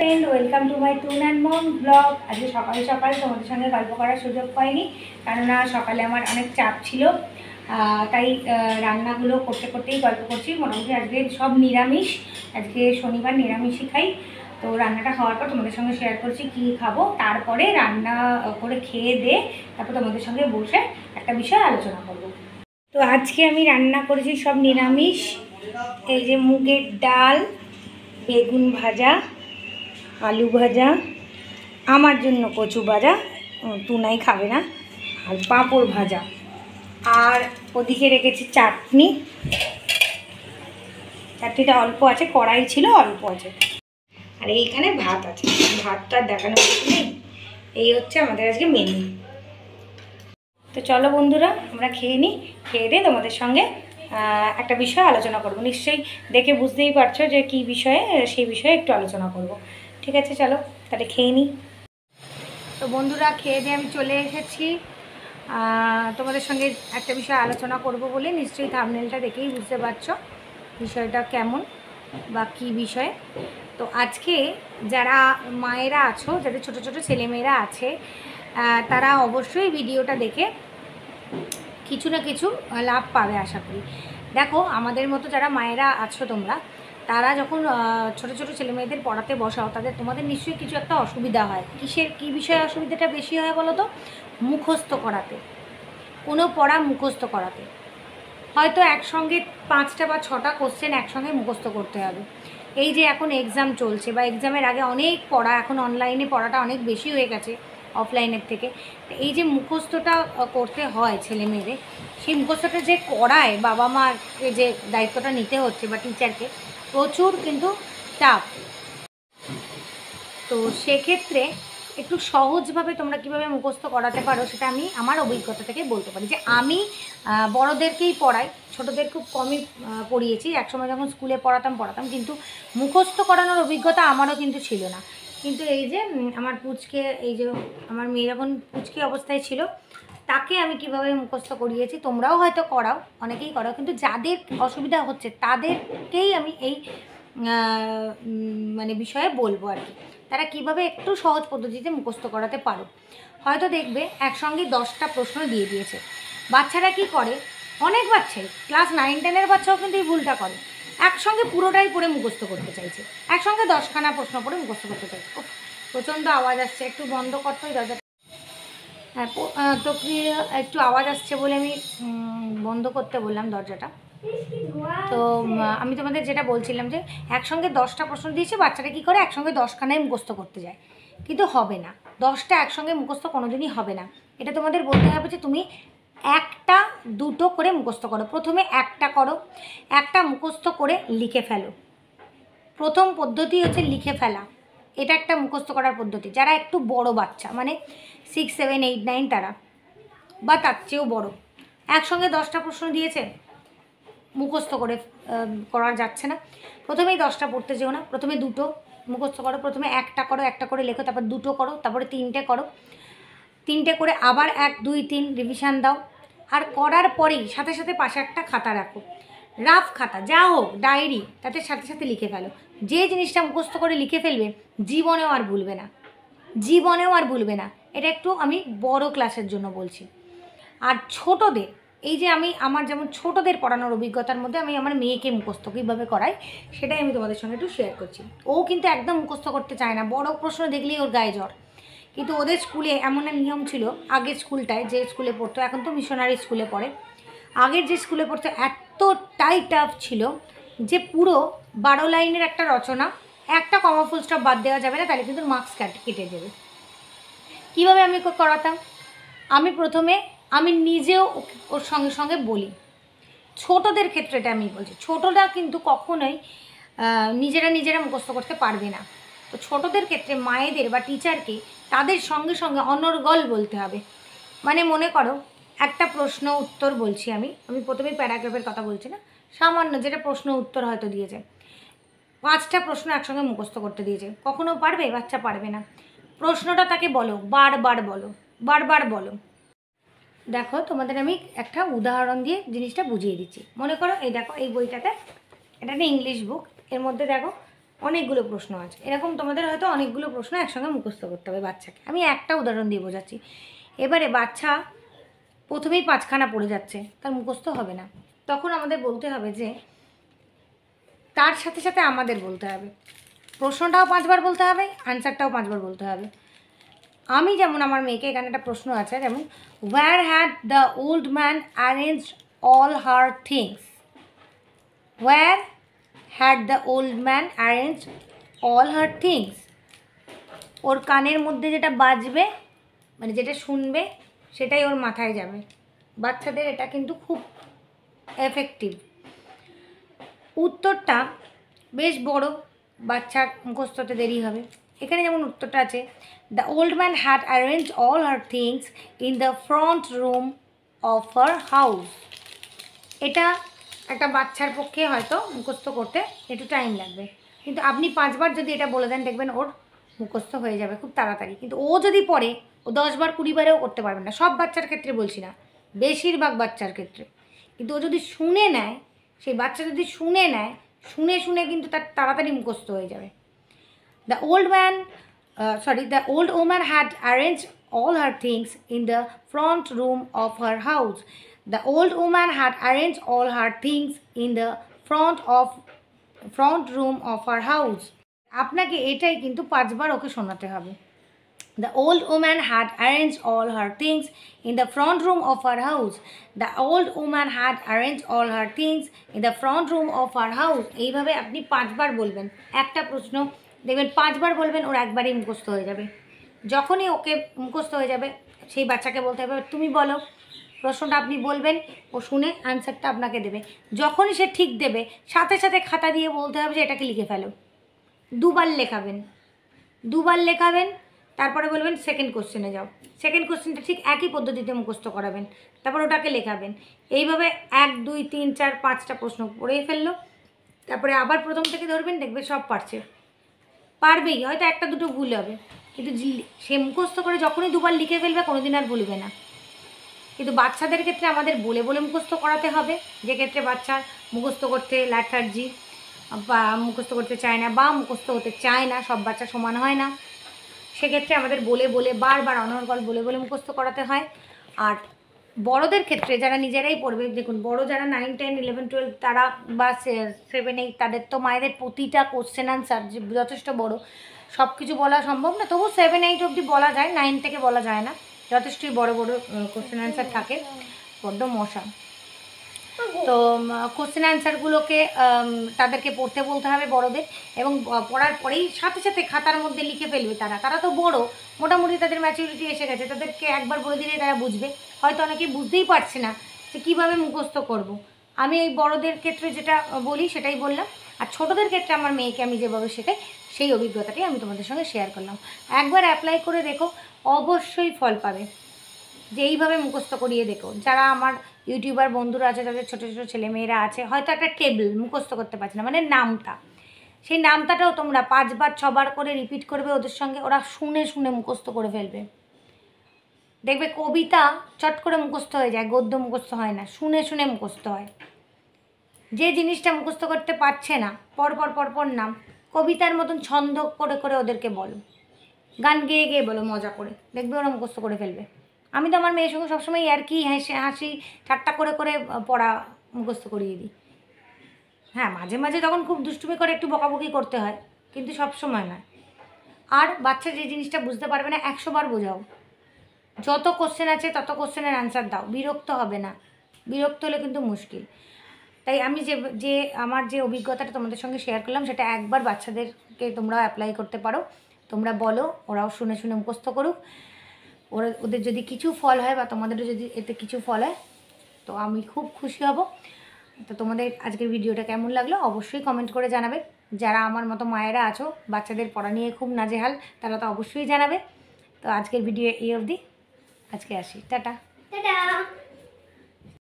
Friend welcome to my টুন and mom blog আজকে সকালে সকালে তোমাদের সঙ্গে গল্প করার সুযোগ পাইনি কেননা সকালে আমার অনেক চাপ ছিল তাই রান্নাগুলো করতে করতেই গল্প করছি মোটামুটি আজকে সব নিরামিষ আজকে শনিবার নিরামিষই খাই তো রান্নাটা খাওয়ার পর তোমাদের সঙ্গে শেয়ার করছি কি খাবো তারপরে রান্না করে খেয়ে দে তারপর তোমাদের সঙ্গে বসে একটা বিষয় আলোচনা করব তো আজকে আমি রান্না করেছি সব নিরামিষ এই যে মুগের ডাল বেগুন ভাজা আলু ভাজা আমার জন্য কচু ভাজা তুনাই খাবে না আর পাঁপড় ভাজা আর ওদিকে রেখেছি চাটনি চাটনিটা অল্প আছে কড়াই ছিল অল্প আছে আর এইখানে ভাত আছে ভাতটা দেখানো নেই এই হচ্ছে আমাদের আজকে মেনু তো চলো বন্ধুরা আমরা খেয়ে নিই খেয়ে দিয়ে তোমাদের সঙ্গে একটা বিষয়ে আলোচনা করব নিশ্চয়ই দেখে বুঝতেই পারছো যে কি বিষয়ে সেই বিষয়ে একটু আলোচনা করব ঠিক আছে চলো তাহলে খেয়ে নিই তো বন্ধুরা খেয়ে দিয়ে আমি চলে এসেছি তোমাদের সঙ্গে একটা বিষয় আলোচনা করব বলে নিশ্চয়ই থামনেলটা দেখেই বুঝতে পারছো বিষয়টা কেমন বা কী বিষয় তো আজকে যারা মায়েরা আছো যাদের ছোট ছোট ছেলেমেয়েরা আছে তারা অবশ্যই ভিডিওটা দেখে কিছু না কিছু লাভ পাবে আশা করি দেখো আমাদের মতো যারা মায়েরা আছো তোমরা তারা যখন ছোট ছোট ছেলেমেয়েদের পড়াতে বসাও তাদের তোমাদের নিশ্চয়ই কিছু একটা অসুবিধা হয় কিসের কী বিষয়ে অসুবিধাটা বেশি হয় বলো তো মুখস্থ করাতে কোনো পড়া মুখস্থ করাতে হয়তো একসঙ্গে পাঁচটা বা ছটা কোশ্চেন একসঙ্গে মুখস্থ করতে হবে এই যে এখন এক্সাম চলছে বা এক্সামের আগে অনেক পড়া এখন অনলাইনে পড়াটা অনেক বেশি হয়ে গেছে অফলাইনের থেকে এই যে মুখস্থটা করতে হয় ছেলে মেয়েদের সেই মুখস্থটা যে করায় বাবা মাকে যে দায়িত্বটা নিতে হচ্ছে বা টিচারকে প্রচুর কিন্তু টাফ তো সেক্ষেত্রে একটু সহজভাবে তোমরা কিভাবে মুখস্থ করাতে পারো সেটা আমি আমার অভিজ্ঞতা থেকে বলতে পারি যে আমি বড়দেরকেই পড়াই ছোটদের খুব কমই পড়িয়েছি একসময় যখন স্কুলে পড়াতাম পড়াতাম কিন্তু মুখস্থ করানোর অভিজ্ঞতা আমারও কিন্তু ছিল না কিন্তু এই যে আমার পুচকে এই যে আমার মেয়ে যখন পুচকে অবস্থায় ছিল তাকে আমি কিভাবে মুখস্থ করিয়েছি তোমরাও হয়তো করাও অনেকেই করাও কিন্তু যাদের অসুবিধা হচ্ছে তাদেরকেই আমি এই মানে বিষয়ে বলবো আর কি তারা কিভাবে একটু সহজ পদ্ধতিতে মুখস্থ করাতে পারো হয়তো দেখবে একসঙ্গে দশটা প্রশ্ন দিয়ে দিয়েছে বাচ্চারা কি করে অনেক বাচ্চাই ক্লাস নাইন টেনের বাচ্চাও কিন্তু এই ভুলটা করে একসঙ্গে পুরোটাই পড়ে মুখস্থ করতে চাইছে একসঙ্গে দশখানা প্রশ্ন পড়ে মুখস্থ করতে চাইছে প্রচণ্ড আওয়াজ আসছে একটু বন্ধ করতোই দরজা হ্যাঁ, প্রক্রিয়া একটু আওয়াজ আসছে বলে আমি বন্ধ করতে বললাম দরজাটা তো আমি তোমাদের যেটা বলছিলাম যে একসঙ্গে দশটা প্রশ্ন দিয়েছে বাচ্চারা কী করে একসঙ্গে দশখানায় মুখস্থ করতে যায় কিন্তু হবে না দশটা একসঙ্গে মুখস্থ কোনোদিনই হবে না এটা তোমাদের বলতে হবে যে তুমি একটা দুটো করে মুখস্থ করো প্রথমে একটা করো একটা মুখস্থ করে লিখে ফেলো প্রথম পদ্ধতি হচ্ছে লিখে ফেলা এটা একটা মুখস্থ করার পদ্ধতি যারা একটু বড় বাচ্চা মানে সিক্স সেভেন এইট নাইন তারা বা তার চেয়েও বড়ো একসঙ্গে দশটা প্রশ্ন দিয়েছে মুখস্থ করে করা যাচ্ছে না প্রথমেই দশটা পড়তে যেও না প্রথমে দুটো মুখস্থ করো প্রথমে একটা করো একটা করে লেখো তারপর দুটো করো তারপরে তিনটে করো তিনটে করে আবার এক দুই তিন রিভিশান দাও আর করার পরেই সাথে সাথে পাশে একটা খাতা রাখো রাফ খাতা যা হোক ডায়েরি তাতে সাথে সাথে লিখে ফেলো যে জিনিসটা মুখস্থ করে লিখে ফেলবে জীবনেও আর ভুলবে না জীবনেও আর ভুলবে না এটা একটু আমি বড় ক্লাসের জন্য বলছি আর ছোটদের এই যে আমি আমার যেমন ছোটদের পড়ানোর অভিজ্ঞতার মধ্যে আমি আমার মেয়েকে মুখস্থ কীভাবে করাই সেটাই আমি তোমাদের সঙ্গে একটু শেয়ার করছি ও কিন্তু একদম মুখস্থ করতে চায় না বড় প্রশ্ন দেখলেই ওর গায়ে জ্বর কিন্তু ওদের স্কুলে এমন এক নিয়ম ছিল আগের স্কুলটায় যে স্কুলে পড়তো এখন তো মিশনারি স্কুলে পড়ে আগের যে স্কুলে পড়তো এতটাই টাফ ছিল যে পুরো বারো লাইনের একটা রচনা একটা কমা ফুল স্টপ বাদ দেওয়া যাবে না তাহলে কিন্তু মার্কস কেটে যাবে কীভাবে আমি করাতাম আমি প্রথমে আমি নিজেও ওর সঙ্গে সঙ্গে বলি ছোটদের ক্ষেত্রেটা আমি বলছি ছোটরা কিন্তু কখনোই নিজেরা নিজেরা মুখস্থ করতে পারবে না তো ছোটদের ক্ষেত্রে মায়েদের বা টিচারকে তাদের সঙ্গে সঙ্গে অনর্গল বলতে হবে মানে মনে করো একটা প্রশ্ন উত্তর বলছি আমি আমি প্রথমেই প্যারাগ্রাফের কথা বলছি না সামান্য যেটা প্রশ্ন উত্তর হয়তো দিয়েছে পাঁচটা প্রশ্ন একসঙ্গে মুখস্থ করতে দিয়েছে কখনো পারবে বাচ্চা পারবে না প্রশ্নটা তাকে বলো বারবার বলো বারবার বলো দেখো তোমাদের আমি একটা উদাহরণ দিয়ে জিনিসটা বুঝিয়ে দিচ্ছি মনে করো এই দেখো এই বইটাতে এটা একটা ইংলিশ বুক এর মধ্যে দেখো অনেকগুলো প্রশ্ন আছে এরকম তোমাদের হয়তো অনেকগুলো প্রশ্ন একসঙ্গে মুখস্থ করতে হবে বাচ্চাকে আমি একটা উদাহরণ দিয়ে বোঝাচ্ছি এবারে বাচ্চা প্রথমেই পাঁচখানা পড়ে যাচ্ছে তার মুখস্থ হবে না তখন আমাদের বলতে হবে যে তার সাথে সাথে আমাদের বলতে হবে প্রশ্নটাও পাঁচবার বলতে হবে আনসারটাও পাঁচবার বলতে হবে আমি যেমন আমার মেয়েকে এখানে একটা প্রশ্ন আছে যেমন where had the old man arrange all her things where had the old man arrange all her things ওর কানের মধ্যে যেটা বাজবে মানে যেটা শুনবে সেটাই ওর মাথায় যাবে বাচ্চাদের এটা কিন্তু খুব এফেক্টিভ উত্তরটা বেশ বড় বাচ্চার মুখস্থতে দেরি হবে এখানে যেমন উত্তরটা আছে the old man had arrange all her things in the front room of her house এটা একটা বাচ্চার পক্ষে হয়তো মুখস্থ করতে একটু টাইম লাগবে কিন্তু আপনি পাঁচবার যদি এটা বলে দেন দেখবেন ওর মুখস্থ হয়ে যাবে খুব তাড়াতাড়ি কিন্তু ও যদি পড়ে ও দশবার কুড়িবারেও করতে পারবে না সব বাচ্চার ক্ষেত্রে বলছি না বেশিরভাগ বাচ্চার ক্ষেত্রে কিন্তু ও যদি শুনে নেয় সেই বাচ্চা যদি শুনে নেয় শুনে শুনে কিন্তু তার তাড়াতাড়ি মুখস্ত হয়ে যাবে the old man sorry the old woman had arrange all her things in the front room of her house the old woman had arrange all her things in the front of front room of her house আপনাকে এটাই কিন্তু পাঁচবার ওকে শোনাতে হবে The old woman had arranged all her things in the front room of her house. The old woman had arranged all her things in the front room of her house. এইভাবে আপনি পাঁচবার বলবেন একটা প্রশ্ন দেখবেন পাঁচবার বলবেন ওর একবারই মুখস্থ হয়ে যাবে যখনই ওকে মুখস্থ হয়ে যাবে সেই বাচ্চাকে বলতে হবে তুমি বলো প্রশ্নটা আপনি বলবেন ও শুনে অ্যান্সারটা আপনাকে দেবে যখনই সে ঠিক দেবে সাথে সাথে খাতা দিয়ে বলতে হবে যে এটাকে লিখে ফেলো দুবার লেখাবেন দুবার লেখাবেন তারপরে বলবেন সেকেন্ড কোশ্চেনে যাও সেকেন্ড কোশ্চেনটা ঠিক একই পদ্ধতিতে মুখস্থ করাবেন তারপর ওটাকে লেখাবেন এইভাবে এক দুই তিন চার পাঁচটা প্রশ্ন পড়েই ফেললো তারপরে আবার প্রথম থেকে ধরবেন দেখবে সব পারছে পারবেই হয়তো একটা দুটো ভুল হবে কিন্তু সে মুখস্থ করে যখনই দুবার লিখে ফেলবে কোনোদিন আর ভুলবে না কিন্তু বাচ্চাদের ক্ষেত্রে আমাদের বলে বলে মুখস্থ করাতে হবে যে ক্ষেত্রে বাচ্চার মুখস্থ করতে ল্যাটার্জি বা মুখস্থ করতে চায় না বা মুখস্থ হতে চায় না সব বাচ্চা সমান হয় না সেক্ষেত্রে আমাদের বলে বলে বারবার অনর্গল বলে বলে মুখস্থ করাতে হয় আর বড়দের ক্ষেত্রে যারা নিজেরাই পড়বে দেখুন বড় যারা নাইন টেন ইলেভেন টুয়েলভ তারা বা সেভেন এইট তাদের তো মায়েদের প্রতিটা কোশ্চেন যে যথেষ্ট বড় সব কিছু বলা সম্ভব না তবু সেভেন এইট অবধি বলা যায় নাইন থেকে বলা যায় না যথেষ্টই বড় বড় কোশ্চেন অ্যান্সার থাকে বড্ড মশা তো কোশ্চেন অ্যান্সারগুলোকে তাদেরকে পড়তে বলতে হবে বড়দের এবং পড়ার পরেই সাথে সাথে খাতার মধ্যে লিখে ফেলবে তারা তারা তো বড় মোটামুটি তাদের ম্যাচুরিটি এসে গেছে তাদেরকে একবার বলে দিলে তারা বুঝবে হয়তো অনেকে বুঝতেই পারছে না যে কীভাবে মুখস্থ করব। আমি এই বড়দের ক্ষেত্রে যেটা বলি সেটাই বললাম আর ছোটদের ক্ষেত্রে আমার মেয়েকে আমি যেভাবে শেখাই সেই অভিজ্ঞতাটাই আমি তোমাদের সঙ্গে শেয়ার করলাম একবার অ্যাপ্লাই করে দেখো অবশ্যই ফল পাবে যে এইভাবে মুখস্থ করিয়ে দেখো যারা আমার ইউটিউবার বন্ধুরা আছে তাদের ছোটো ছোটো ছেলেমেয়েরা আছে হয়তো একটা টেবিল মুখস্থ করতে পারছে না মানে নামটা সেই নামটাটাও তোমরা পাঁচবার ছবার করে রিপিট করবে ওদের সঙ্গে ওরা শুনে শুনে মুখস্থ করে ফেলবে দেখবে কবিতা চট করে মুখস্থ হয়ে যায় গদ্য মুখস্থ হয় না শুনে শুনে মুখস্থ হয় যে জিনিসটা মুখস্থ করতে পারছে না পরপর পরপর নাম কবিতার মতন ছন্দ করে করে ওদেরকে বলো গান গেয়ে গেয়ে বলো মজা করে দেখবে ওরা মুখস্থ করে ফেলবে আমি তো আমার মেয়ের সঙ্গে সবসময় আর কি হেসে হাসি ঠাট্টা করে করে পড়া মুখস্থ করিয়ে দিই হ্যাঁ মাঝে মাঝে তখন খুব দুষ্টুমি করে একটু বকাবকি করতে হয় কিন্তু সব সময় না আর বাচ্চা যে জিনিসটা বুঝতে পারবে না একশোবার বোঝাও যত কোশ্চেন আছে তত কোশ্চেনের অ্যান্সার দাও বিরক্ত হবে না বিরক্ত হলে কিন্তু মুশকিল তাই আমি যে যে আমার যে অভিজ্ঞতাটা তোমাদের সঙ্গে শেয়ার করলাম সেটা একবার বাচ্চাদেরকে তোমরা অ্যাপ্লাই করতে পারো তোমরা বলো ওরাও শুনে শুনে মুখস্থ করুক ওরা ওদের যদি কিছু ফল হয় বা তোমাদেরও যদি এতে কিছু ফল হয় তো আমি খুব খুশি হব তো তোমাদের আজকের ভিডিওটা কেমন লাগলো অবশ্যই কমেন্ট করে জানাবে যারা আমার মতো মায়েরা আছো বাচ্চাদের পড়া নিয়ে খুব নাজেহাল তারা তো অবশ্যই জানাবে তো আজকের ভিডিও এই অবধি আজকে আসি টাটা টাটা